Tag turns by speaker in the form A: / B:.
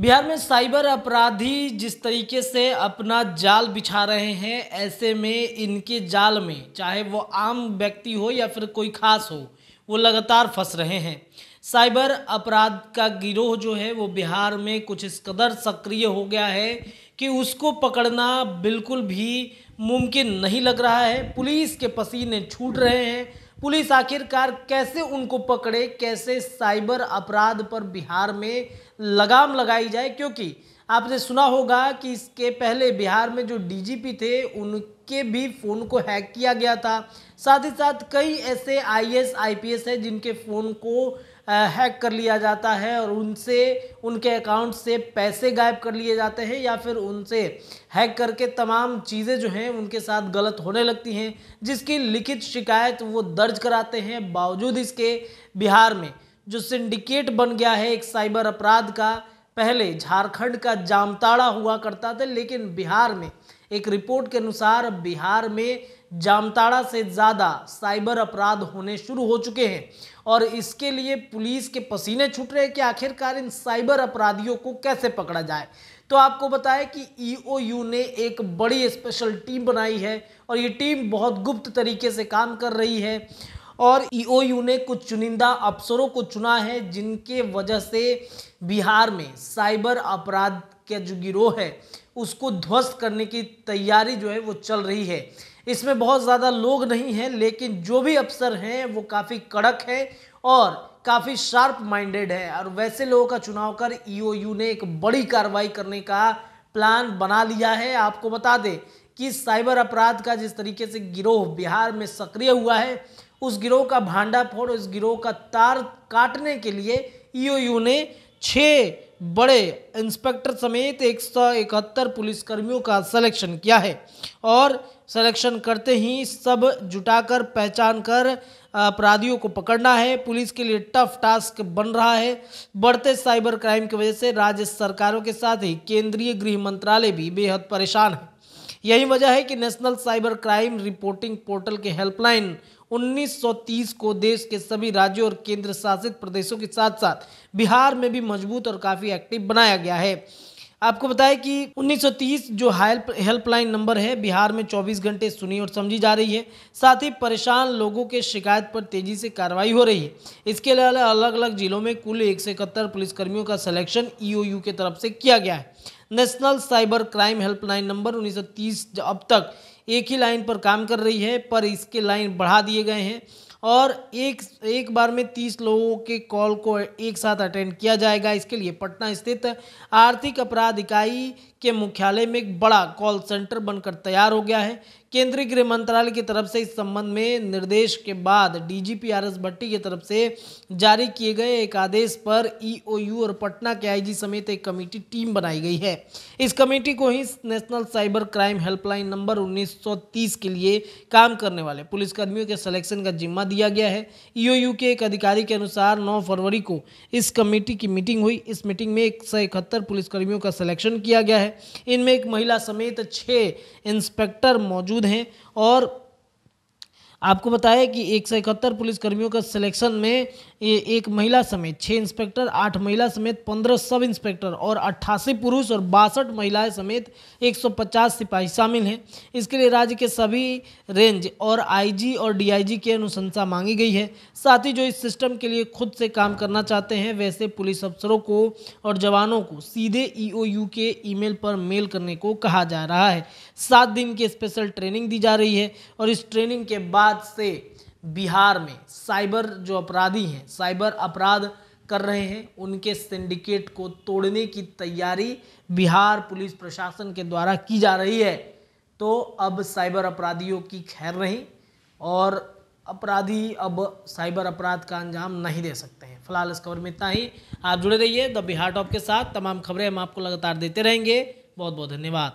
A: बिहार में साइबर अपराधी जिस तरीके से अपना जाल बिछा रहे हैं ऐसे में इनके जाल में चाहे वो आम व्यक्ति हो या फिर कोई खास हो वो लगातार फंस रहे हैं साइबर अपराध का गिरोह जो है वो बिहार में कुछ इस कदर सक्रिय हो गया है कि उसको पकड़ना बिल्कुल भी मुमकिन नहीं लग रहा है पुलिस के पसीने छूट रहे हैं पुलिस आखिरकार कैसे उनको पकड़े कैसे साइबर अपराध पर बिहार में लगाम लगाई जाए क्योंकि आपने सुना होगा कि इसके पहले बिहार में जो डीजीपी थे उनके भी फ़ोन को हैक किया गया था साथ ही साथ कई ऐसे आईएएस आईपीएस हैं जिनके फ़ोन को हैक कर लिया जाता है और उनसे उनके अकाउंट से पैसे गायब कर लिए जाते हैं या फिर उनसे हैक करके तमाम चीज़ें जो हैं उनके साथ गलत होने लगती हैं जिसकी लिखित शिकायत वो दर्ज कराते हैं बावजूद इसके बिहार में जो सिंडिकेट बन गया है एक साइबर अपराध का पहले झारखंड का जामताड़ा हुआ करता था लेकिन बिहार में एक रिपोर्ट के अनुसार बिहार में जामताड़ा से ज़्यादा साइबर अपराध होने शुरू हो चुके हैं और इसके लिए पुलिस के पसीने छूट रहे हैं कि आखिरकार इन साइबर अपराधियों को कैसे पकड़ा जाए तो आपको बताएं कि ईओयू e ने एक बड़ी स्पेशल टीम बनाई है और ये टीम बहुत गुप्त तरीके से काम कर रही है और ईओयू e ने कुछ चुनिंदा अफसरों को चुना है जिनके वजह से बिहार में साइबर अपराध का जो गिरोह है उसको ध्वस्त करने की तैयारी जो है वो चल रही है इसमें बहुत ज़्यादा लोग नहीं हैं लेकिन जो भी अफसर हैं वो काफ़ी कड़क हैं और काफ़ी शार्प माइंडेड है और वैसे लोगों का चुनाव कर ईओयू e ने एक बड़ी कार्रवाई करने का प्लान बना लिया है आपको बता दें कि साइबर अपराध का जिस तरीके से गिरोह बिहार में सक्रिय हुआ है उस गिरोह का भांडाफोड़ उस गिरोह का तार काटने के लिए ईओयू e ने छः बड़े इंस्पेक्टर समेत एक सौ इकहत्तर पुलिसकर्मियों का सिलेक्शन किया है और सिलेक्शन करते ही सब जुटाकर पहचान कर अपराधियों को पकड़ना है पुलिस के लिए टफ टास्क बन रहा है बढ़ते साइबर क्राइम की वजह से राज्य सरकारों के साथ ही केंद्रीय गृह मंत्रालय भी बेहद परेशान है यही वजह है कि national cyber crime reporting portal के हेल्पलाइन 1930 को देश के सभी राज्यों और केंद्र शासित प्रदेशों के साथ साथ बिहार में भी मजबूत और काफ़ी एक्टिव बनाया गया है आपको बताएं कि 1930 जो हेल्प हेल्पलाइन नंबर है बिहार में 24 घंटे सुनी और समझी जा रही है साथ ही परेशान लोगों के शिकायत पर तेजी से कार्रवाई हो रही है इसके अलावा अलग अलग जिलों में कुल एक सौ इकहत्तर पुलिसकर्मियों का सिलेक्शन ईओयू e के तरफ से किया गया है national cyber crime helpline number 1930 अब तक एक ही लाइन पर काम कर रही है पर इसके लाइन बढ़ा दिए गए हैं और एक एक बार में तीस लोगों के कॉल को एक साथ अटेंड किया जाएगा इसके लिए पटना स्थित आर्थिक अपराध इकाई के मुख्यालय में एक बड़ा कॉल सेंटर बनकर तैयार हो गया है केंद्रीय गृह मंत्रालय की तरफ से इस संबंध में निर्देश के बाद डीजीपी आर एस भट्टी की तरफ से जारी किए गए एक आदेश पर ईओयू और पटना के आईजी समेत एक कमेटी टीम बनाई गई है इस कमेटी को ही national cyber crime helpline number 1930 के लिए काम करने वाले पुलिसकर्मियों के सिलेक्शन का जिम्मा दिया गया है ईओयू के एक अधिकारी के अनुसार नौ फरवरी को इस कमेटी की मीटिंग हुई इस मीटिंग में एक सौ इकहत्तर पुलिसकर्मियों का सिलेक्शन किया गया है इनमें एक महिला समेत छः इंस्पेक्टर मौजूद मौजूद हैं और आपको बताया कि एक सौ इकहत्तर पुलिसकर्मियों का सिलेक्शन में ये एक महिला समेत छः इंस्पेक्टर आठ महिला समेत पंद्रह सब इंस्पेक्टर और अट्ठासी पुरुष और बासठ महिलाएं समेत 150 सिपाही शामिल हैं इसके लिए राज्य के सभी रेंज और आईजी और डीआईजी की अनुशंसा मांगी गई है साथ ही जो इस सिस्टम के लिए खुद से काम करना चाहते हैं वैसे पुलिस अफसरों को और जवानों को सीधे ई e के ई पर मेल करने को कहा जा रहा है सात दिन की स्पेशल ट्रेनिंग दी जा रही है और इस ट्रेनिंग के बाद से बिहार में साइबर जो अपराधी हैं साइबर अपराध कर रहे हैं उनके सिंडिकेट को तोड़ने की तैयारी बिहार पुलिस प्रशासन के द्वारा की जा रही है तो अब साइबर अपराधियों की खैर नहीं और अपराधी अब साइबर अपराध का अंजाम नहीं दे सकते हैं फिलहाल इस खबर में इतना ही आप जुड़े रहिए द बिहार टॉप के साथ तमाम खबरें हम आपको लगातार देते रहेंगे बहुत बहुत धन्यवाद